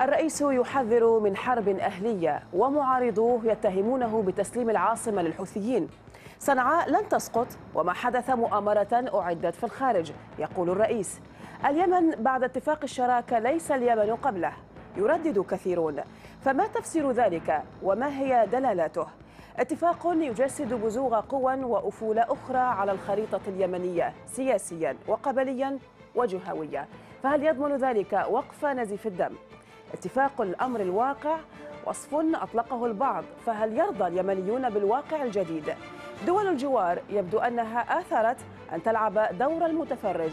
الرئيس يحذر من حرب أهلية ومعارضوه يتهمونه بتسليم العاصمة للحوثيين صنعاء لن تسقط وما حدث مؤامرة أعدت في الخارج يقول الرئيس اليمن بعد اتفاق الشراكة ليس اليمن قبله يردد كثيرون فما تفسير ذلك وما هي دلالاته؟ اتفاق يجسد بزوغ قوى وأفول أخرى على الخريطة اليمنية سياسيا وقبليا وجهوية فهل يضمن ذلك وقف نزيف الدم؟ اتفاق الأمر الواقع وصف أطلقه البعض فهل يرضى اليمنيون بالواقع الجديد؟ دول الجوار يبدو أنها آثرت أن تلعب دور المتفرج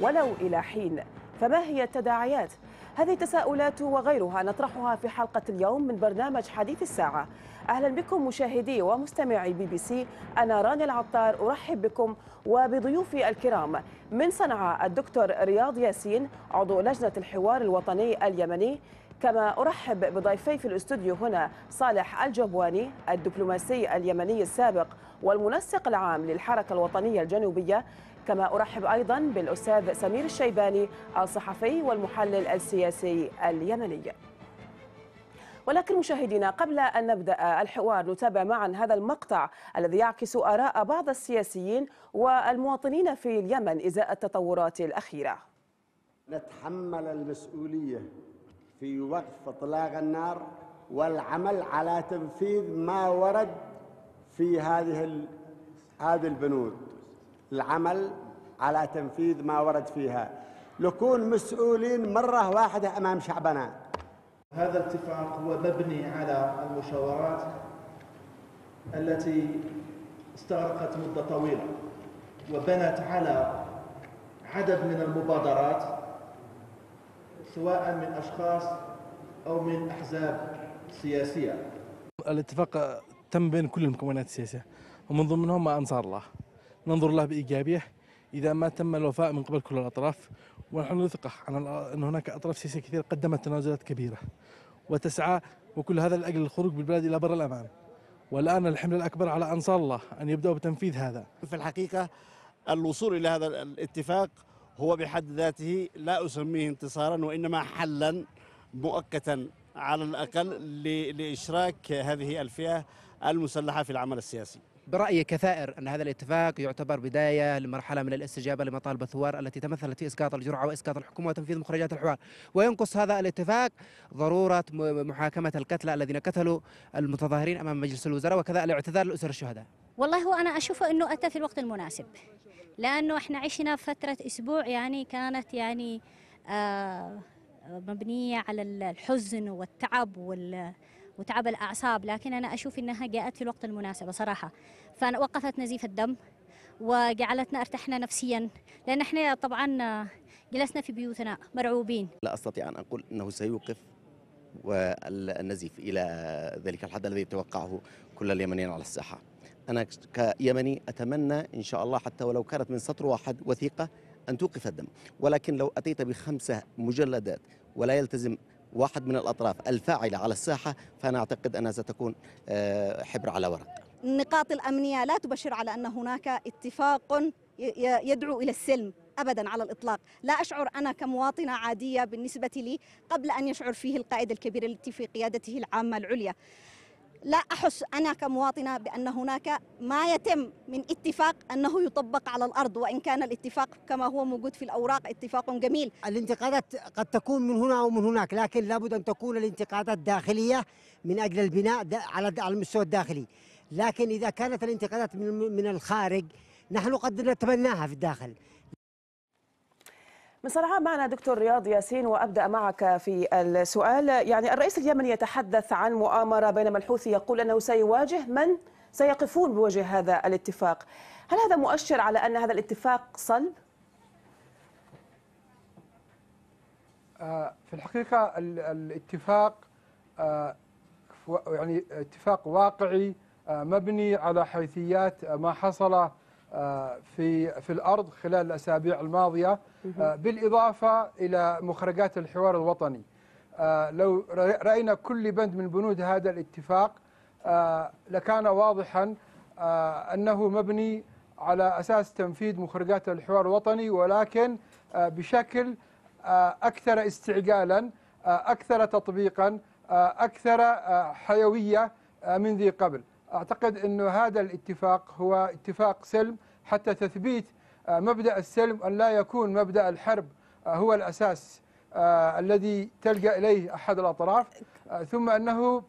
ولو إلى حين فما هي التداعيات؟ هذه التساؤلات وغيرها نطرحها في حلقة اليوم من برنامج حديث الساعة أهلا بكم مشاهدي ومستمعي بي بي سي أنا راني العطار أرحب بكم وبضيوفي الكرام من صنعاء الدكتور رياض ياسين عضو لجنة الحوار الوطني اليمني كما أرحب بضيفي في الاستوديو هنا صالح الجبواني الدبلوماسي اليمني السابق والمنسق العام للحركة الوطنية الجنوبية كما أرحب أيضا بالأستاذ سمير الشيباني الصحفي والمحلل السياسي اليمني ولكن مشاهدينا قبل أن نبدأ الحوار نتابع معا هذا المقطع الذي يعكس آراء بعض السياسيين والمواطنين في اليمن إزاء التطورات الأخيرة نتحمل المسؤولية في وقف إطلاق النار والعمل على تنفيذ ما ورد في هذه هذه البنود العمل على تنفيذ ما ورد فيها نكون مسؤولين مرة واحدة أمام شعبنا هذا الاتفاق هو مبني على المشاورات التي استغرقت مدة طويلة وبنت على عدد من المبادرات سواء من أشخاص أو من أحزاب سياسية الاتفاق تم بين كل المكونات السياسية ومن ضمنهم أنصار الله ننظر له بإيجابية إذا ما تم الوفاء من قبل كل الأطراف ونحن نثق أن هناك أطراف سياسية كثيرة قدمت تنازلات كبيرة وتسعى وكل هذا لأجل الخروج بالبلاد إلى بر الأمان والآن الحمل الأكبر على أنصار الله أن يبدأوا بتنفيذ هذا في الحقيقة الوصول إلى هذا الاتفاق هو بحد ذاته لا أسميه انتصارا وإنما حلا مؤقتا على الأقل لإشراك هذه الفئة المسلحة في العمل السياسي برأيك كثائر أن هذا الاتفاق يعتبر بداية لمرحلة من الاستجابة لمطالب الثوار التي تمثلت في إسقاط الجرعة وإسقاط الحكومة وتنفيذ مخرجات الحوار وينقص هذا الاتفاق ضرورة محاكمة القتلى الذين قتلوا المتظاهرين أمام مجلس الوزراء وكذا الاعتذار لأسر الشهداء والله هو أنا أشوفه أنه أتى في الوقت المناسب لأنه إحنا عشنا فترة أسبوع يعني كانت يعني آه مبنية على الحزن والتعب وال وتعب الأعصاب لكن أنا أشوف أنها جاءت في الوقت المناسب صراحة فوقفت نزيف الدم وجعلتنا ارتحنا نفسيا لأن احنا طبعا جلسنا في بيوتنا مرعوبين لا أستطيع أن أقول أنه سيوقف والنزيف إلى ذلك الحد الذي يتوقعه كل اليمنيين على الساحة أنا كيمني أتمنى إن شاء الله حتى ولو كانت من سطر واحد وثيقة أن توقف الدم ولكن لو أتيت بخمسة مجلدات ولا يلتزم واحد من الأطراف الفاعلة على الساحة فأنا أعتقد أنها ستكون آه، حبر على ورق النقاط الأمنية لا تبشر على أن هناك اتفاق يدعو إلى السلم ابدا على الاطلاق، لا اشعر انا كمواطنه عاديه بالنسبه لي قبل ان يشعر فيه القائد الكبير التي في قيادته العامه العليا، لا أحس أنا كمواطنة بأن هناك ما يتم من اتفاق أنه يطبق على الأرض وإن كان الاتفاق كما هو موجود في الأوراق اتفاق جميل الانتقادات قد تكون من هنا أو من هناك لكن لابد أن تكون الانتقادات داخلية من أجل البناء على المستوى الداخلي لكن إذا كانت الانتقادات من الخارج نحن قد نتبناها في الداخل بصراحة معنا دكتور رياض ياسين وأبدأ معك في السؤال يعني الرئيس اليمني يتحدث عن مؤامرة بينما الحوثي يقول أنه سيواجه من سيقفون بوجه هذا الاتفاق هل هذا مؤشر على أن هذا الاتفاق صلب؟ آه، في الحقيقة الاتفاق آه، يعني اتفاق واقعي آه، مبني على حيثيات ما حصل آه، في في الأرض خلال الأسابيع الماضية آه، بالإضافة إلى مخرجات الحوار الوطني آه، لو رأينا كل بند من بنود هذا الاتفاق لكان واضحا أنه مبني على أساس تنفيذ مخرجات الحوار الوطني ولكن بشكل أكثر استعجالا أكثر تطبيقا أكثر حيوية من ذي قبل أعتقد أنه هذا الاتفاق هو اتفاق سلم حتى تثبيت آه، مبدأ السلم أن لا يكون مبدأ الحرب آه، هو الأساس آه، الذي تلجأ إليه أحد الأطراف ثم أنه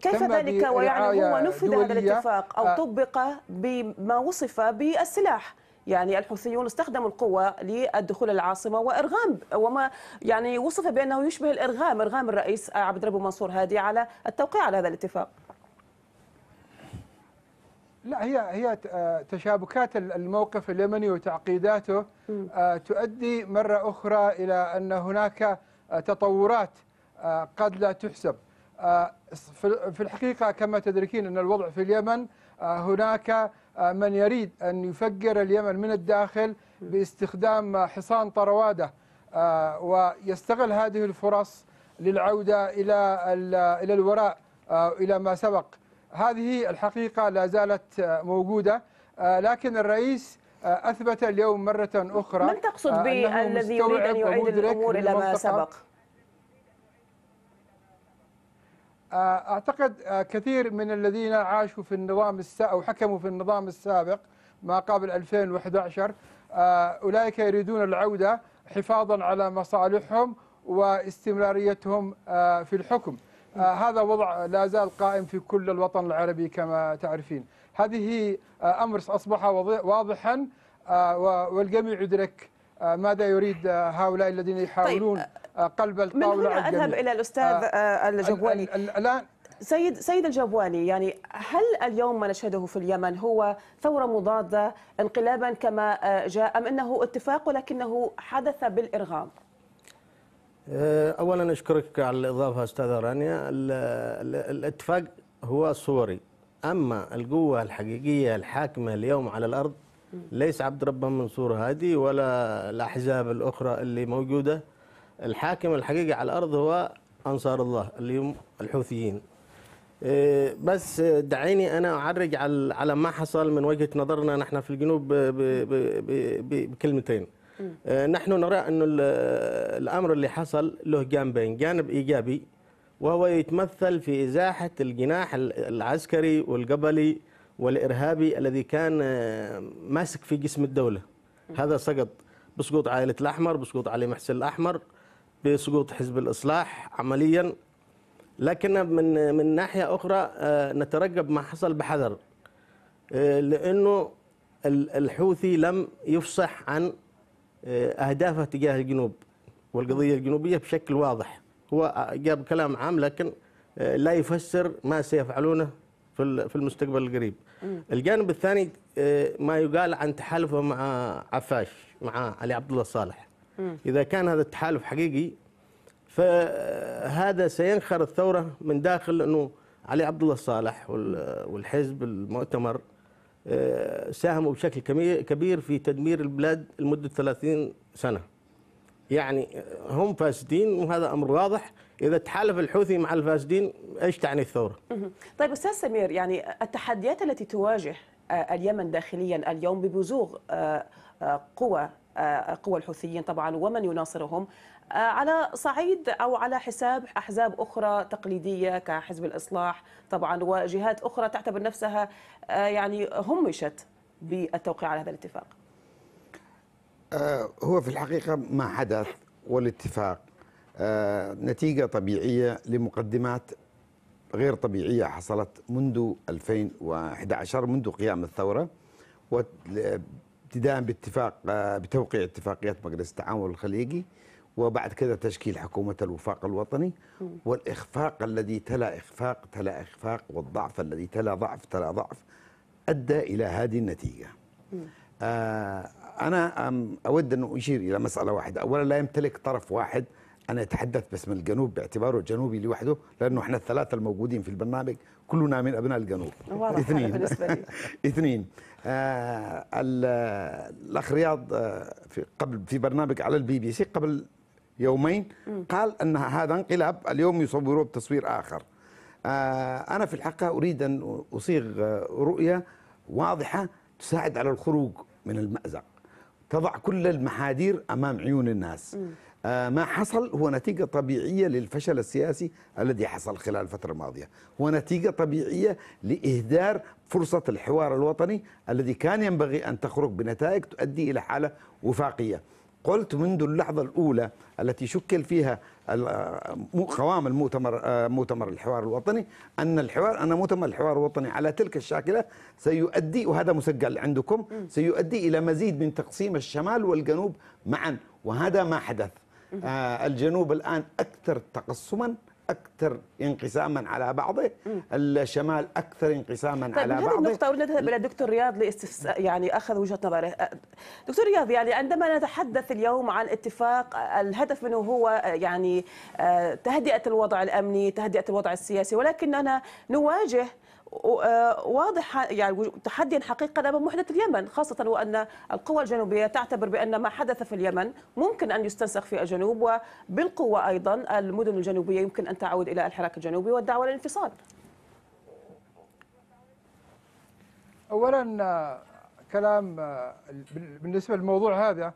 كيف ذلك ويعني هو نفذ هذا الاتفاق أو طبق بما وصف بالسلاح يعني الحوثيون استخدموا القوة للدخول العاصمة وإرغام وما يعني وصف بأنه يشبه الإرغام إرغام الرئيس عبد ربه منصور هادي على التوقيع على هذا الاتفاق لا هي هي آه، تشابكات الموقف اليمني وتعقيداته آه، تؤدي مرة أخرى إلى أن هناك آه، تطورات قد لا تحسب في الحقيقة كما تدركين أن الوضع في اليمن هناك من يريد أن يفجر اليمن من الداخل باستخدام حصان طروادة ويستغل هذه الفرص للعودة إلى إلى الوراء إلى ما سبق هذه الحقيقة لا زالت آه، موجودة آه، لكن الرئيس آه، أثبت اليوم مرة أخرى من تقصد بالذي يريد أن يعيد الأمور إلى ما سبق؟ أعتقد كثير من الذين عاشوا في النظام السابق أو حكموا في النظام السابق ما قبل 2011 أولئك يريدون العودة حفاظا على مصالحهم واستمراريتهم في الحكم آه، هذا وضع لا زال قائم في كل الوطن العربي كما تعرفين هذه آه، أمر أصبح واضحا آه، والجميع يدرك ماذا يريد هؤلاء الذين طيب، يحاولون طيب قلب الطاولة من هنا أذهب إلى الأستاذ الجبواني الآن سيد سيد الجبواني يعني هل اليوم ما نشهده في اليمن هو ثوره مضاده انقلابا كما جاء ام انه اتفاق ولكنه حدث بالارغام؟ آه، اولا اشكرك على الاضافه استاذه رانيا الاتفاق هو صوري اما القوه الحقيقيه الحاكمه اليوم على الارض ليس عبد ربه منصور هادي ولا الاحزاب الاخرى اللي موجوده الحاكم الحقيقي على الارض هو انصار الله اللي هم الحوثيين آه، بس دعيني انا اعرج على ما حصل من وجهه نظرنا نحن في الجنوب بكلمتين آه، نحن نرى أن الأمر اللي حصل له جانبين جانب إيجابي وهو يتمثل في إزاحة الجناح العسكري والقبلي والإرهابي الذي كان آه، ماسك في جسم الدولة هذا سقط بسقوط عائلة الأحمر بسقوط علي محسن الأحمر بسقوط حزب الإصلاح عمليا لكن من من ناحية أخرى آه، نترقب ما حصل بحذر لأنه الحوثي لم يفصح عن آه، أهدافه تجاه الجنوب والقضية الجنوبية بشكل واضح هو جاب كلام عام لكن آه، لا يفسر ما سيفعلونه في المستقبل القريب الجانب الثاني آه، ما يقال عن تحالفه مع عفاش مع علي عبد الله صالح إذا كان هذا التحالف حقيقي فهذا سينخر الثورة من داخل أنه علي عبد الله صالح والحزب المؤتمر آه، ساهموا بشكل كبير في تدمير البلاد لمدة 30 سنة يعني هم فاسدين وهذا امر واضح اذا تحالف الحوثي مع الفاسدين ايش تعني الثوره؟ طيب استاذ سمير يعني التحديات التي تواجه آه، اليمن داخليا اليوم ببزوغ آه، قوى قوى الحوثيين طبعا ومن يناصرهم آه، على صعيد او على حساب احزاب اخرى تقليديه كحزب الاصلاح طبعا وجهات اخرى تعتبر نفسها آه، يعني همشت بالتوقيع على هذا الاتفاق. آه، هو في الحقيقه ما حدث والاتفاق نتيجه طبيعيه لمقدمات غير طبيعيه حصلت منذ 2011 منذ قيام الثوره وابتداء باتفاق بتوقيع اتفاقيات مجلس التعاون الخليجي وبعد كذا تشكيل حكومة الوفاق الوطني والإخفاق الذي تلا إخفاق تلا إخفاق والضعف الذي تلا ضعف تلا ضعف أدى إلى هذه النتيجة آه أنا أود أن أشير إلى مسألة واحدة أولا لا يمتلك طرف واحد أنا أتحدث باسم الجنوب باعتباره جنوبي لوحده لأنه إحنا الثلاثة الموجودين في البرنامج كلنا من أبناء الجنوب اثنين بالنسبة لي. اثنين آه الأخ رياض آه، في قبل في برنامج على البي بي سي قبل يومين قال أن هذا انقلاب اليوم يصوروه بتصوير آخر آه، أنا في الحقيقة أريد أن أصيغ آه، رؤية واضحة تساعد على الخروج من المأزق تضع كل المحاذير أمام عيون الناس آه، ما حصل هو نتيجة طبيعية للفشل السياسي الذي حصل خلال الفترة الماضية هو نتيجة طبيعية لإهدار فرصة الحوار الوطني الذي كان ينبغي أن تخرج بنتائج تؤدي إلى حالة وفاقية قلت منذ اللحظة الأولى التي شكل فيها قوام المؤتمر آه، مؤتمر الحوار الوطني أن الحوار أن مؤتمر الحوار الوطني على تلك الشاكلة سيؤدي وهذا مسجل عندكم سيؤدي إلى مزيد من تقسيم الشمال والجنوب معا وهذا ما حدث آه، الجنوب الآن أكثر تقسما اكثر انقساما على بعضه الشمال اكثر انقساما طيب على بعضه النقطه اريد نذهب الى دكتور رياض لاستفساء يعني اخذ وجهه نظره دكتور رياض يعني عندما نتحدث اليوم عن اتفاق الهدف منه هو يعني آه، تهدئه الوضع الامني تهدئه الوضع السياسي ولكننا نواجه آه، واضح يعني تحديا حقيقه امام وحده اليمن خاصه وان القوى الجنوبيه تعتبر بان ما حدث في اليمن ممكن ان يستنسخ في الجنوب وبالقوه ايضا المدن الجنوبيه يمكن ان تعود الى الحراك الجنوبي والدعوه للانفصال. اولا آه، كلام آه، بالنسبه للموضوع هذا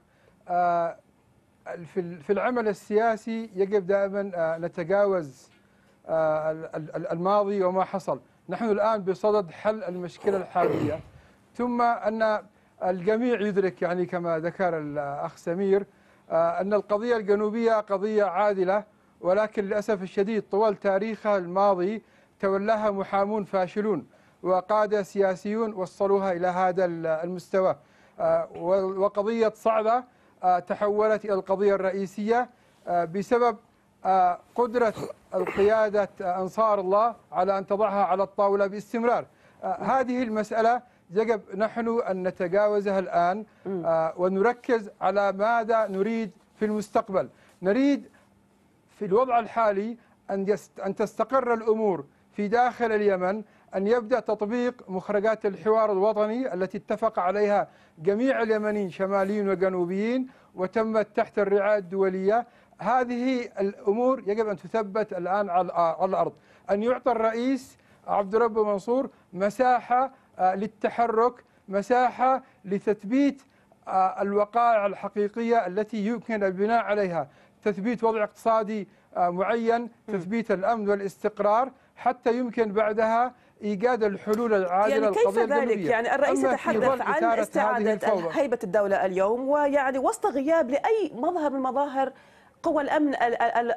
في العمل السياسي يجب دائما نتجاوز الماضي وما حصل. نحن الآن بصدد حل المشكلة الحالية ثم أن الجميع يدرك يعني كما ذكر الأخ سمير آه، أن القضية الجنوبية قضية عادلة ولكن للأسف الشديد طوال تاريخها الماضي تولاها محامون فاشلون وقادة سياسيون وصلوها إلى هذا المستوى آه، وقضية صعبة آه، تحولت إلى القضية الرئيسية بسبب قدرة القيادة أنصار الله على أن تضعها على الطاولة باستمرار آه، هذه المسألة يجب نحن أن نتجاوزها الآن آه، ونركز على ماذا نريد في المستقبل نريد في الوضع الحالي أن, أن تستقر الأمور في داخل اليمن أن يبدأ تطبيق مخرجات الحوار الوطني التي اتفق عليها جميع اليمنيين شماليين وجنوبيين وتمت تحت الرعاية الدولية هذه الأمور يجب أن تثبت الآن على الأرض أن يعطى الرئيس عبد الرب منصور مساحة آه، للتحرك مساحة لتثبيت آه، الوقائع الحقيقية التي يمكن البناء عليها تثبيت وضع اقتصادي آه، معين تثبيت الأمن والاستقرار حتى يمكن بعدها ايجاد الحلول العادله يعني كيف ذلك؟ الدولية. يعني الرئيس يتحدث عن استعاده هيبه الدوله اليوم ويعني وسط غياب لاي مظهر من مظاهر قوى الامن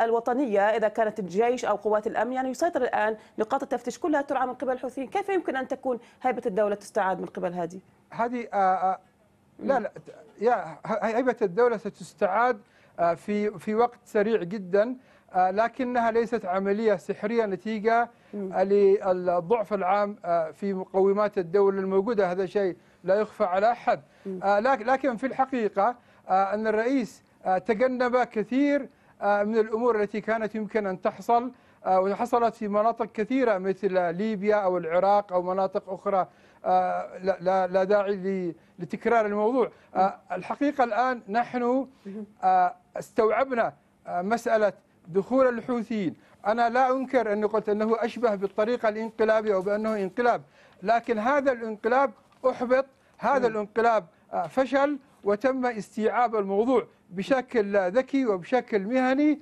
الوطنيه اذا كانت الجيش او قوات الامن يعني يسيطر الان نقاط التفتيش كلها ترعى من قبل الحوثيين، كيف يمكن ان تكون هيبه الدوله تستعاد من قبل هذه؟ هذه آه, آه، لا لا يا هيبه الدوله ستستعاد آه، في في وقت سريع جدا آه، لكنها ليست عمليه سحريه نتيجه للضعف العام في مقومات الدوله الموجوده هذا شيء لا يخفى على احد لكن في الحقيقه ان الرئيس آه، تجنب كثير آه، من الأمور التي كانت يمكن أن تحصل آه، وحصلت في مناطق كثيرة مثل ليبيا أو العراق أو مناطق أخرى لا, لا داعي لتكرار الموضوع الحقيقة الآن نحن استوعبنا مسألة دخول الحوثيين أنا لا أنكر أني قلت أنه أشبه بالطريقة الانقلابية أو بأنه انقلاب لكن هذا الانقلاب أحبط هذا الانقلاب فشل وتم استيعاب الموضوع بشكل ذكي وبشكل مهني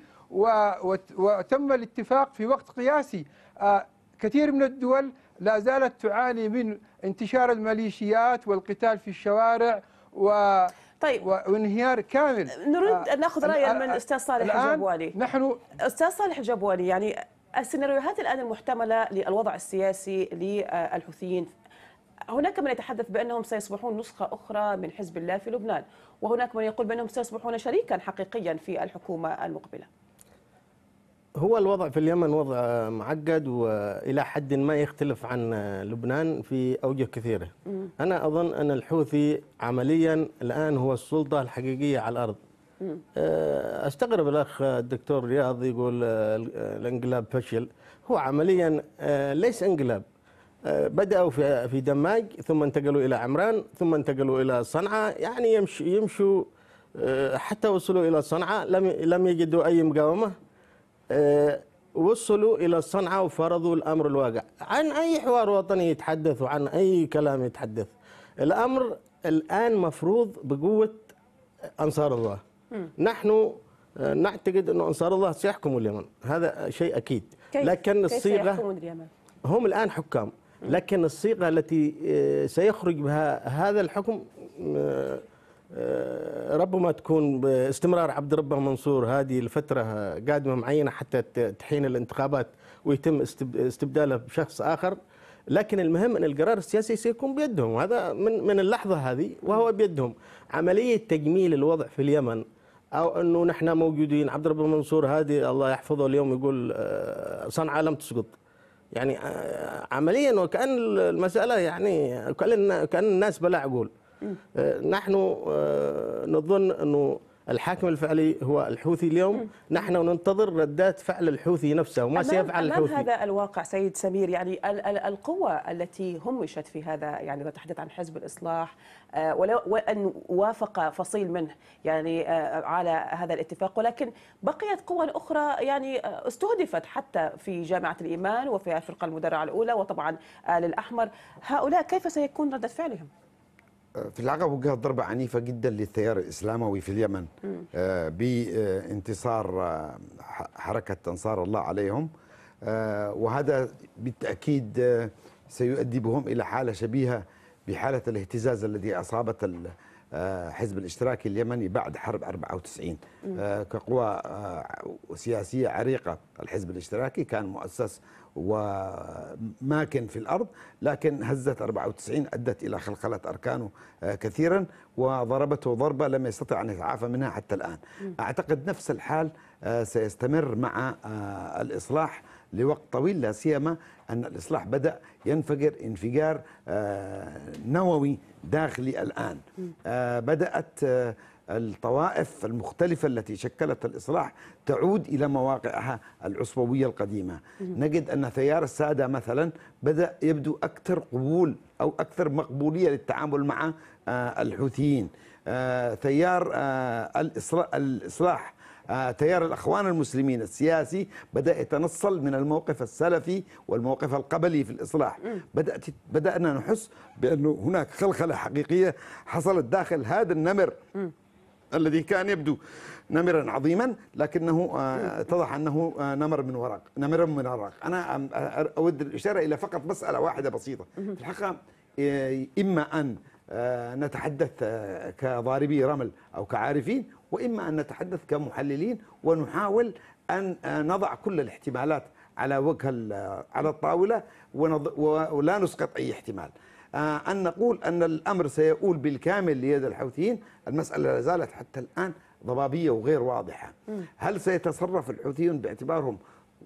وتم الاتفاق في وقت قياسي آه، كثير من الدول لا زالت تعاني من انتشار الميليشيات والقتال في الشوارع و طيب وانهيار كامل نريد آه، ان ناخذ راي من الاستاذ صالح الجبوالي نحن استاذ صالح الجبوالي يعني السيناريوهات الان المحتمله للوضع السياسي للحوثيين هناك من يتحدث بأنهم سيصبحون نسخة أخرى من حزب الله في لبنان وهناك من يقول بأنهم سيصبحون شريكا حقيقيا في الحكومة المقبلة هو الوضع في اليمن وضع معقد والى حد ما يختلف عن لبنان في اوجه كثيره. م. انا اظن ان الحوثي عمليا الان هو السلطه الحقيقيه على الارض. م. أه، استغرب الاخ الدكتور رياض يقول آه، الانقلاب فشل، هو عمليا آه، ليس انقلاب آه، بدأوا في في دماج ثم انتقلوا إلى عمران ثم انتقلوا إلى صنعاء يعني يمشوا يمشوا آه، حتى وصلوا إلى صنعاء لم لم يجدوا أي مقاومة آه، وصلوا إلى صنعاء وفرضوا الأمر الواقع عن أي حوار وطني يتحدث وعن أي كلام يتحدث الأمر الآن مفروض بقوة أنصار الله نحن نعتقد أن أنصار الله سيحكموا اليمن هذا شيء أكيد كيف لكن الصيغة كيف اليمن؟ هم الآن حكام لكن الصيغة التي آه، سيخرج بها هذا الحكم آه، آه، ربما تكون باستمرار عبد ربه منصور هذه الفترة قادمة معينة حتى تحين الانتخابات ويتم استبداله بشخص آخر لكن المهم أن القرار السياسي سيكون بيدهم وهذا من من اللحظة هذه وهو بيدهم عملية تجميل الوضع في اليمن أو أنه نحن موجودين عبد ربه منصور هادي الله يحفظه اليوم يقول صنعاء لم تسقط يعني آه، عمليا وكان المساله يعني كان الناس بلا عقول آه، نحن آه، نظن انه الحاكم الفعلي هو الحوثي اليوم نحن ننتظر ردات فعل الحوثي نفسه وما سيفعل أمام الحوثي هذا الواقع سيد سمير يعني ال ال القوة التي همشت في هذا يعني نتحدث عن حزب الإصلاح آه، ولو وأن وافق فصيل منه يعني آه، على هذا الاتفاق ولكن بقيت قوى أخرى يعني آه، استهدفت حتى في جامعة الإيمان وفي الفرقة المدرعة الأولى وطبعا آل الأحمر هؤلاء كيف سيكون ردة فعلهم؟ في العقبه وجهت ضربه عنيفه جدا للتيار الاسلاموي في اليمن آه، بانتصار آه، حركه انصار الله عليهم آه، وهذا بالتاكيد سيؤدي بهم الى حاله شبيهه بحاله الاهتزاز الذي اصابت آه، حزب الاشتراكي اليمني بعد حرب 94 آه، كقوى آه، سياسية عريقة الحزب الاشتراكي كان مؤسس وماكن في الأرض لكن هزة 94 أدت إلى خلخلة أركانه كثيرا وضربته ضربة لم يستطع أن يتعافى منها حتى الآن أعتقد نفس الحال سيستمر مع الإصلاح لوقت طويل لا سيما أن الإصلاح بدأ ينفجر انفجار آه، نووي داخلي الآن آه، بدأت آه، الطوائف المختلفة التي شكلت الإصلاح تعود إلى مواقعها العصبوية القديمة نجد أن تيار السادة مثلا بدأ يبدو أكثر قبول أو أكثر مقبولية للتعامل مع الحوثيين تيار الإصلاح آه، تيار الأخوان المسلمين السياسي بدأ يتنصل من الموقف السلفي والموقف القبلي في الإصلاح بدأت بدأنا نحس بأنه هناك خلخلة حقيقية حصلت داخل هذا النمر الذي كان يبدو نمرا عظيما لكنه آه، اتضح انه آه، نمر من ورق نمر من ورق انا اود الاشاره الى فقط مساله واحده بسيطه في الحقيقه اما ان آه، نتحدث آه، كضاربي رمل أو كعارفين وإما أن نتحدث كمحللين ونحاول أن آه، نضع كل الاحتمالات على وجه على الطاولة ولا نسقط أي احتمال أن نقول أن الأمر سيؤول بالكامل ليد الحوثيين المسألة لا زالت حتى الآن ضبابية وغير واضحة هل سيتصرف الحوثيون باعتبارهم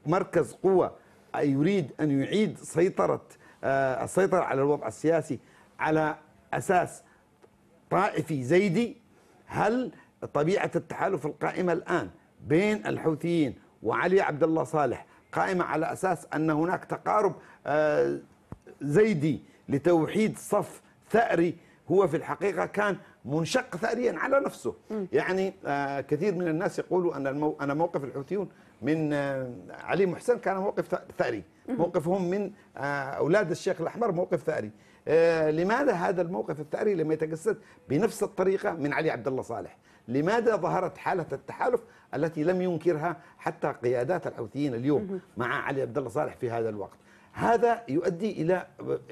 مركز قوة يريد أن يعيد سيطرة السيطرة على الوضع السياسي على أساس طائفي زيدي هل طبيعة التحالف القائمة الآن بين الحوثيين وعلي عبد الله صالح قائمة على أساس أن هناك تقارب آه، زيدي لتوحيد صف ثأري هو في الحقيقة كان منشق ثأريا على نفسه يعني آه، كثير من الناس يقولوا أن انا موقف الحوثيون من آه، علي محسن كان موقف ثأري موقفهم من أولاد الشيخ الأحمر موقف ثأري آه، لماذا هذا الموقف الثأري لم يتجسد بنفس الطريقة من علي عبد الله صالح لماذا ظهرت حالة التحالف التي لم ينكرها حتى قيادات الحوثيين اليوم مع علي عبد الله صالح في هذا الوقت هذا يؤدي إلى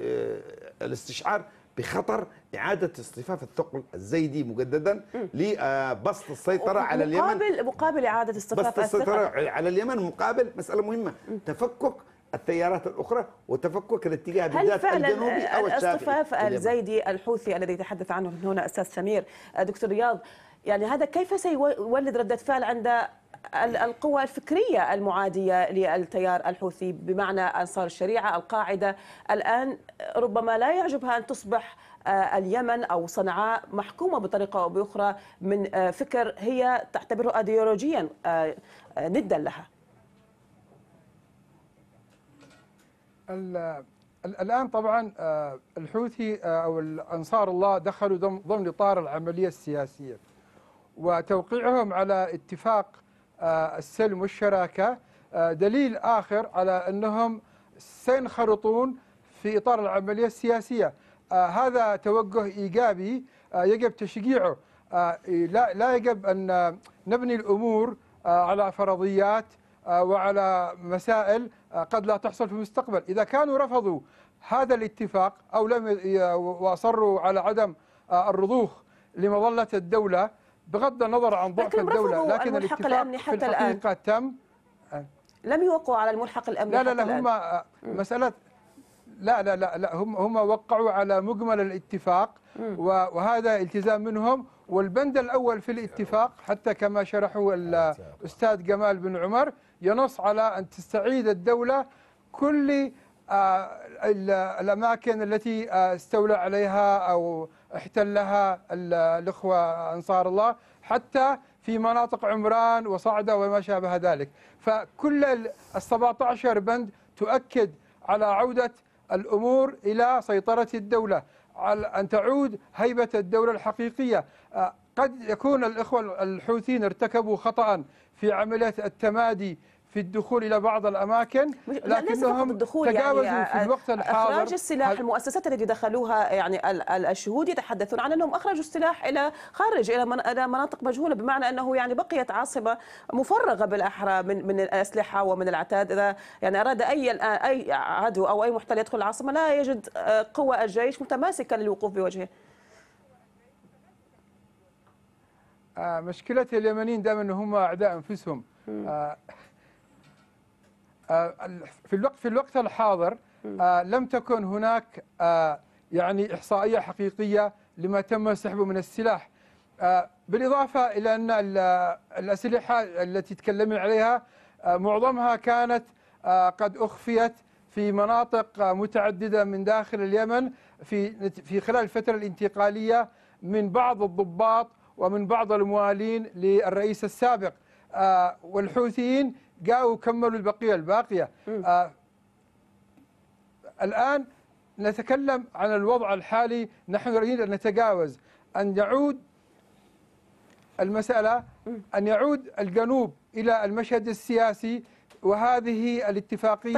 آه، الاستشعار بخطر إعادة اصطفاف الثقل الزيدي مجددا لبسط السيطرة على اليمن مقابل مقابل إعادة اصطفاف بسط السيطرة على اليمن مقابل مسألة مهمة تفكك التيارات الاخرى وتفكك الاتجاه بالذات الجنوبي او الشرقي اصطفاف الزيدي الحوثي الذي تحدث عنه هنا استاذ سمير آه، دكتور رياض يعني هذا كيف سيولد رده فعل عند القوى الفكريه المعاديه للتيار الحوثي بمعنى انصار الشريعه القاعده الان ربما لا يعجبها ان تصبح آه، اليمن او صنعاء محكومه بطريقه او باخرى من آه، فكر هي تعتبره ايديولوجيا ندا لها الآن طبعا آه، الحوثي آه، أو أنصار الله دخلوا ضمن إطار العملية السياسية وتوقيعهم على اتفاق آه، السلم والشراكة دليل آخر على أنهم سينخرطون في إطار العملية السياسية هذا توجه إيجابي يجب تشجيعه لا يجب أن نبني الأمور على فرضيات آه، وعلى مسائل آه، قد لا تحصل في المستقبل إذا كانوا رفضوا هذا الاتفاق أو لم وأصروا على عدم آه، الرضوخ لمظلة الدولة بغض النظر عن ضعف لكن الدولة لكن الملحق الأمني حتى الحقيقة الآن. تم لم يوقعوا على الملحق الأمني لا لا لا هم مسألة لا لا لا, لا هم هم وقعوا على مجمل الاتفاق وهذا التزام منهم والبند الأول في الاتفاق حتى كما شرحه الأستاذ جمال بن عمر ينص على أن تستعيد الدولة كل آه، الأماكن التي آه، استولى عليها أو احتلها الإخوة أنصار الله حتى في مناطق عمران وصعدة وما شابه ذلك فكل ال 17 بند تؤكد على عودة الأمور إلى سيطرة الدولة على أن تعود هيبة الدولة الحقيقية آه، قد يكون الإخوة الحوثيين ارتكبوا خطأ في عملية التمادي في الدخول الى بعض الاماكن لكنهم يعني تجاوزوا يعني في الوقت الحاضر اخراج السلاح المؤسسات التي دخلوها يعني الشهود يتحدثون عن انهم اخرجوا السلاح الى خارج الى الى مناطق مجهوله بمعنى انه يعني بقيت عاصمه مفرغه بالاحرى من من الاسلحه ومن العتاد اذا يعني اراد اي اي عدو او اي محتل يدخل العاصمه لا يجد آه، قوى الجيش متماسكه للوقوف بوجهه آه، مشكلة اليمنيين دائما ان هم اعداء انفسهم آه، آه، في الوقت في الوقت الحاضر لم تكن هناك يعني احصائيه حقيقيه لما تم سحبه من السلاح بالاضافه الى ان الاسلحه التي تكلمنا عليها معظمها كانت قد اخفيت في مناطق متعدده من داخل اليمن في في خلال الفتره الانتقاليه من بعض الضباط ومن بعض الموالين للرئيس السابق آه، والحوثيين جاءوا كملوا البقيه الباقيه آه، الان نتكلم عن الوضع الحالي نحن نريد ان نتجاوز ان يعود المساله ان يعود الجنوب الى المشهد السياسي وهذه الاتفاقية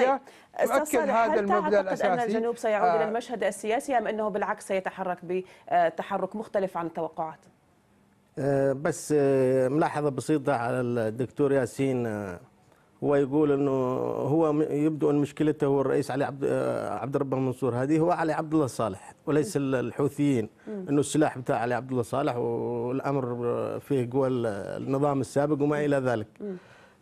طيب. تؤكد هذا المبدأ الأساسي أن الجنوب سيعود آه إلى المشهد السياسي أم أنه بالعكس سيتحرك بتحرك آه، مختلف عن التوقعات آه، بس آه، ملاحظة بسيطة على الدكتور ياسين آه، هو يقول انه هو يبدو ان مشكلته هو الرئيس علي عبد عبد ربه منصور هذه هو علي عبد الله صالح وليس الحوثيين انه السلاح بتاع علي عبد الله صالح والامر فيه قوى النظام السابق وما الى ذلك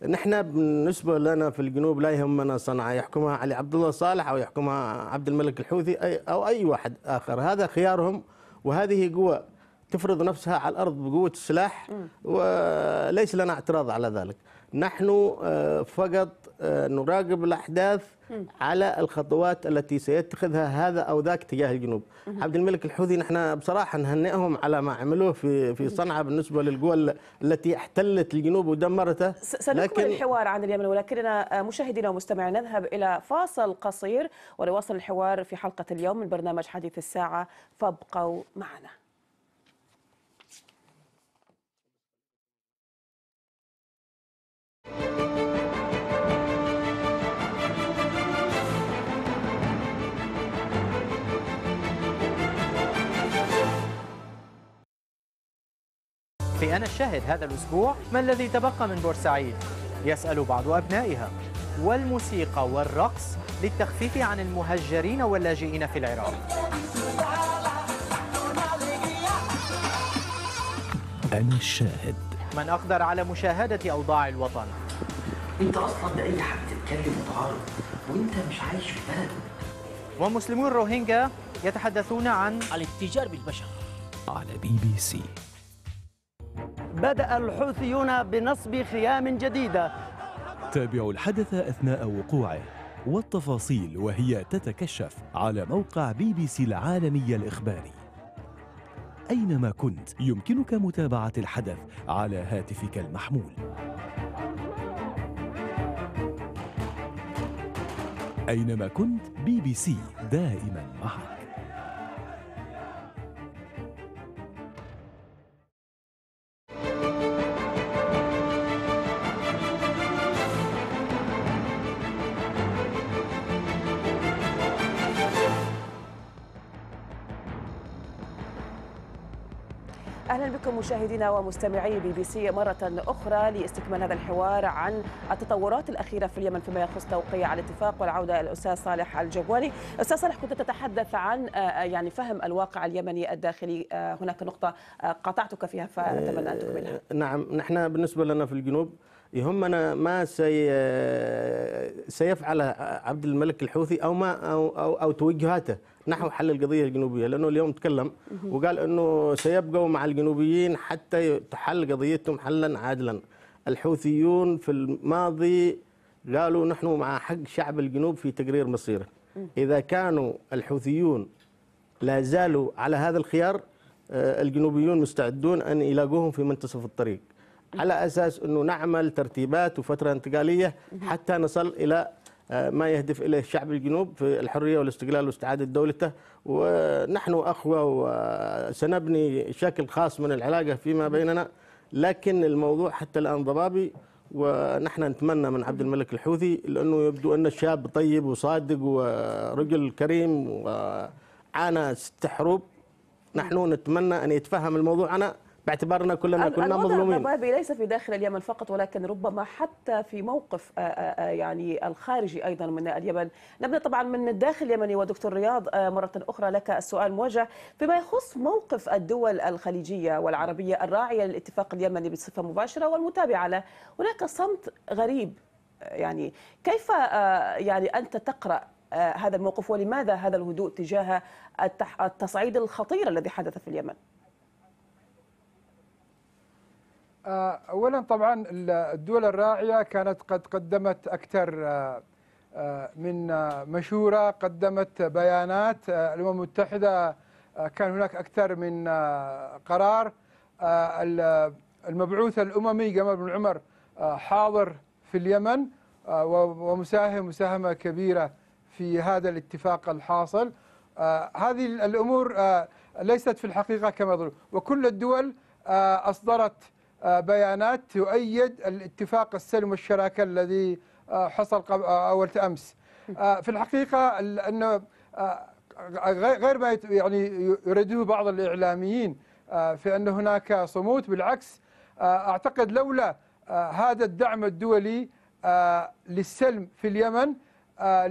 نحن بالنسبه لنا في الجنوب لا يهمنا صنعاء يحكمها علي عبد الله صالح او يحكمها عبد الملك الحوثي او اي واحد اخر هذا خيارهم وهذه قوى تفرض نفسها على الأرض بقوة السلاح وليس لنا اعتراض على ذلك نحن آه، فقط آه، نراقب الأحداث على الخطوات التي سيتخذها هذا أو ذاك تجاه الجنوب عبد الملك الحوثي نحن بصراحة نهنئهم على ما عملوه في في صنعاء بالنسبة للقوى التي احتلت الجنوب ودمرته سنكمل الحوار عن اليمن ولكننا آه، مشاهدينا ومستمعينا نذهب إلى فاصل قصير ونواصل الحوار في حلقة اليوم من برنامج حديث الساعة فابقوا معنا في أنا الشاهد هذا الأسبوع ما الذي تبقى من بورسعيد؟ يسأل بعض أبنائها والموسيقى والرقص للتخفيف عن المهجرين واللاجئين في العراق أنا الشاهد من أقدر على مشاهدة أوضاع الوطن أنت أصلا بأي حد تتكلم وتعارض وأنت مش عايش في بلد ومسلمو الروهينجا يتحدثون عن الاتجار بالبشر على بي بي سي بدأ الحوثيون بنصب خيام جديدة تابعوا الحدث أثناء وقوعه والتفاصيل وهي تتكشف على موقع بي بي سي العالمي الإخباري أينما كنت يمكنك متابعة الحدث على هاتفك المحمول أينما كنت بي بي سي دائما معك مشاهدينا ومستمعي بي بي سي مرة أخرى لاستكمال هذا الحوار عن التطورات الأخيرة في اليمن فيما يخص توقيع الاتفاق والعودة الأستاذ صالح الجبوري. أستاذ صالح كنت تتحدث عن آه، آه، يعني فهم الواقع اليمني الداخلي آه، هناك نقطة قاطعتك فيها فأتمنى أن تكملها نعم نحن بالنسبة لنا في الجنوب يهمنا ما سي سيفعله عبد الملك الحوثي او ما او او, أو توجهاته نحو حل القضيه الجنوبيه لانه اليوم تكلم وقال انه سيبقوا مع الجنوبيين حتى تحل قضيتهم حلا عادلا الحوثيون في الماضي قالوا نحن مع حق شعب الجنوب في تقرير مصيره اذا كانوا الحوثيون لا زالوا على هذا الخيار آه، الجنوبيون مستعدون ان يلاقوهم في منتصف الطريق على اساس انه نعمل ترتيبات وفتره انتقاليه حتى نصل الى آه، ما يهدف إليه الشعب الجنوب في الحرية والاستقلال واستعادة دولته ونحن أخوة وسنبني شكل خاص من العلاقة فيما بيننا لكن الموضوع حتى الآن ضبابي ونحن نتمنى من عبد الملك الحوثي لأنه يبدو أن الشاب طيب وصادق ورجل كريم وعانى ست حروب نحن نتمنى أن يتفهم الموضوع أنا باعتبارنا كلنا كلنا مظلومين الضبابي ليس في داخل اليمن فقط ولكن ربما حتى في موقف آه، آه، آه، يعني الخارجي ايضا من اليمن نبدا طبعا من الداخل اليمني ودكتور رياض مره اخرى لك السؤال موجه فيما يخص موقف الدول الخليجيه والعربيه الراعيه للاتفاق اليمني بصفه مباشره والمتابعه له هناك صمت غريب يعني كيف يعني انت تقرا هذا الموقف ولماذا هذا الهدوء تجاه التصعيد الخطير الذي حدث في اليمن؟ آه، اولا طبعا الدول الراعيه كانت قد قدمت اكثر آه، آه، من مشوره قدمت بيانات الامم المتحده كان هناك اكثر من قرار المبعوث الاممي جمال بن عمر حاضر في اليمن ومساهم مساهمه كبيره في هذا الاتفاق الحاصل هذه الامور ليست في الحقيقه كما يظن وكل الدول اصدرت آه، بيانات تؤيد الاتفاق السلم والشراكه الذي آه، حصل آه، اول امس في الحقيقه انه غير ما يعني يريده بعض الاعلاميين في ان هناك صمود بالعكس اعتقد لولا هذا الدعم الدولي للسلم في اليمن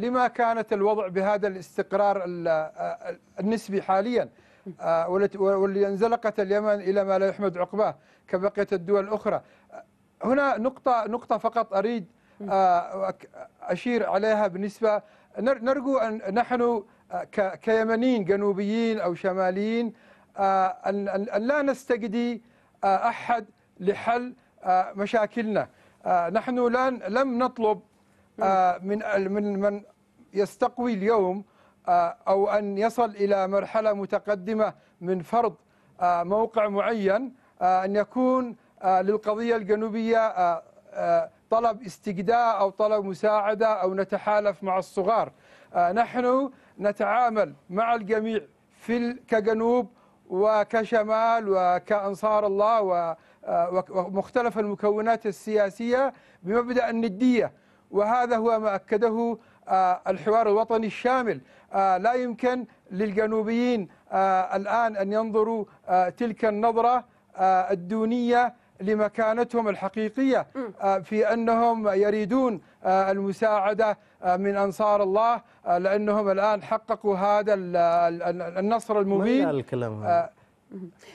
لما كانت الوضع بهذا الاستقرار النسبي حاليا آه، واللي انزلقت اليمن إلى ما لا يحمد عقباه كبقية الدول الأخرى آه، هنا نقطة نقطة فقط أريد آه، أشير عليها بالنسبة نرجو أن نحن كيمنيين جنوبيين أو شماليين أن لا نستجدي أحد لحل مشاكلنا نحن لم نطلب من من يستقوي اليوم آه، أو أن يصل إلى مرحلة متقدمة من فرض آه، موقع معين آه، أن يكون للقضية الجنوبية طلب استجداء أو طلب مساعدة أو نتحالف مع الصغار نحن نتعامل مع الجميع في كجنوب وكشمال وكأنصار الله ومختلف المكونات السياسية بمبدأ الندية وهذا هو ما أكده آه، الحوار الوطني الشامل آه، لا يمكن للجنوبيين آه، الآن أن ينظروا تلك النظرة الدونية لمكانتهم الحقيقية في أنهم يريدون المساعدة من أنصار الله لأنهم الآن حققوا هذا النصر المبين الكلام هذا؟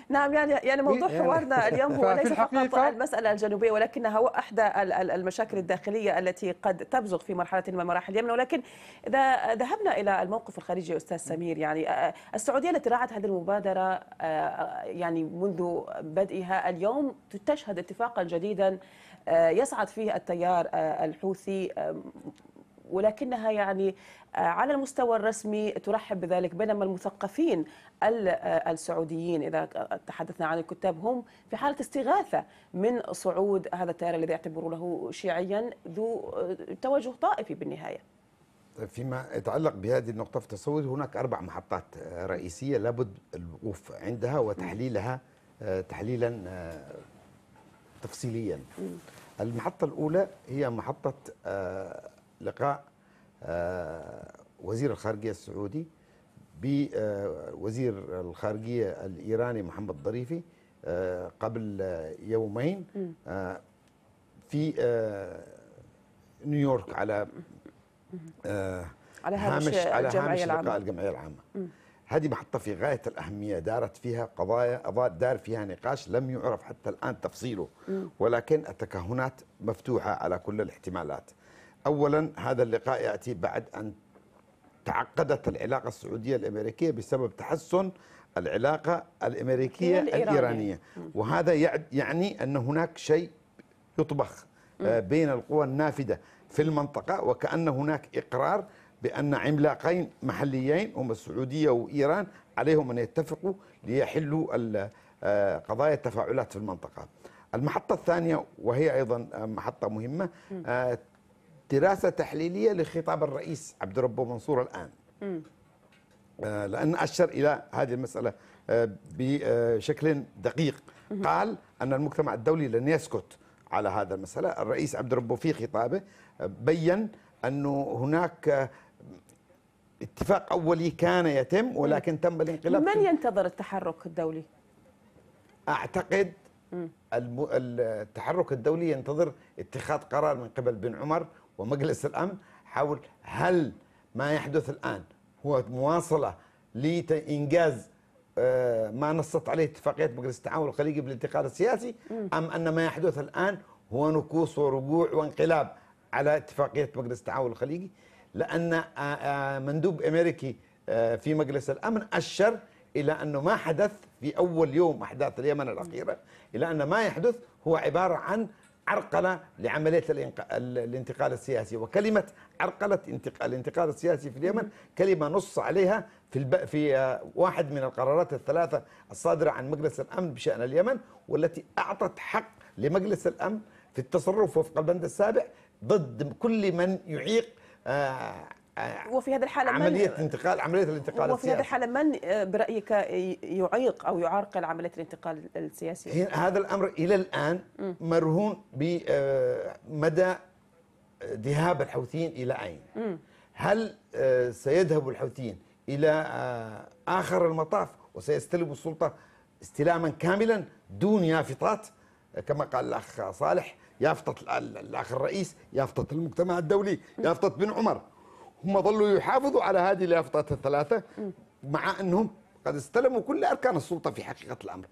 نعم يعني يعني موضوع إيه، حوارنا يعني. اليوم هو ليس فقط المساله الجنوبيه ولكنها هو احدى المشاكل الداخليه التي قد تبزغ في مرحله من مراحل اليمن ولكن اذا ذهبنا الى الموقف الخارجي استاذ سمير يعني آه، السعوديه التي راعت هذه المبادره آه، يعني منذ بدئها اليوم تشهد اتفاقا جديدا آه، يصعد فيه التيار الحوثي ولكنها يعني آه، على المستوى الرسمي ترحب بذلك بينما المثقفين آه، السعوديين إذا آه، تحدثنا عن الكتاب هم في حالة استغاثة من صعود هذا التيار الذي يعتبرونه شيعيا ذو توجه طائفي بالنهاية فيما يتعلق بهذه النقطة في التصويت هناك أربع محطات رئيسية لابد الوقوف عندها وتحليلها تحليلا تفصيليا المحطة الأولى هي محطة لقاء آه، وزير الخارجية السعودي بوزير آه، الخارجية الإيراني محمد ضريفي آه، قبل يومين في نيويورك على على هامش على هامش لقاء الجمعية العامة هذه محطة في غاية الأهمية دارت فيها قضايا دار فيها نقاش لم يعرف حتى الآن تفصيله ولكن التكهنات مفتوحة على كل الاحتمالات اولا هذا اللقاء ياتي بعد ان تعقدت العلاقه السعوديه الامريكيه بسبب تحسن العلاقه الامريكيه الإيرانية. الايرانيه وهذا يعني ان هناك شيء يطبخ آه، بين القوى النافذه في المنطقه وكان هناك اقرار بان عملاقين محليين هما السعوديه وايران عليهم ان يتفقوا ليحلوا آه، قضايا التفاعلات في المنطقه. المحطه الثانيه وهي ايضا محطه مهمه دراسه تحليليه لخطاب الرئيس عبد ربه منصور الان م. آه، لأن أشر إلى هذه المسألة آه، بشكل دقيق قال أن المجتمع الدولي لن يسكت على هذا المسألة الرئيس عبد ربه في خطابه آه، بين أنه هناك اتفاق أولي كان يتم ولكن تم الانقلاب من ينتظر التحرك الدولي؟ أعتقد التحرك الدولي ينتظر اتخاذ قرار من قبل بن عمر ومجلس الامن حول هل ما يحدث الان هو مواصله لانجاز آه، ما نصت عليه اتفاقيه مجلس التعاون الخليجي بالانتقال السياسي ام ان ما يحدث الان هو نكوص ورجوع وانقلاب على اتفاقيه مجلس التعاون الخليجي لان آه، آه، مندوب امريكي في مجلس الامن اشر الى انه ما حدث في اول يوم احداث اليمن الاخيره الى ان ما يحدث هو عباره عن عرقله لعمليه الانتقال السياسي وكلمه عرقله الانتقال السياسي في اليمن كلمه نص عليها في في آه، واحد من القرارات الثلاثه الصادره عن مجلس الامن بشان اليمن والتي اعطت حق لمجلس الامن في التصرف وفق البند السابع ضد كل من يعيق آه، وفي هذه الحالة عملية من الانتقال عملية الانتقال وفي السياسي. هذه الحالة من آه، برأيك يعيق أو يعرقل عملية الانتقال السياسي؟ هذا الأمر إلى الآن مرهون بمدى آه، آه، ذهاب الحوثيين إلى أين؟ هل سيذهب الحوثيين إلى آخر المطاف وسيستلموا السلطة استلاما كاملا دون يافطات كما قال الأخ صالح يافطة الأخ الرئيس يافطة المجتمع الدولي يافطة بن عمر هم ظلوا يحافظوا على هذه اليافطات الثلاثه مع انهم قد استلموا كل اركان السلطه في حقيقه الامر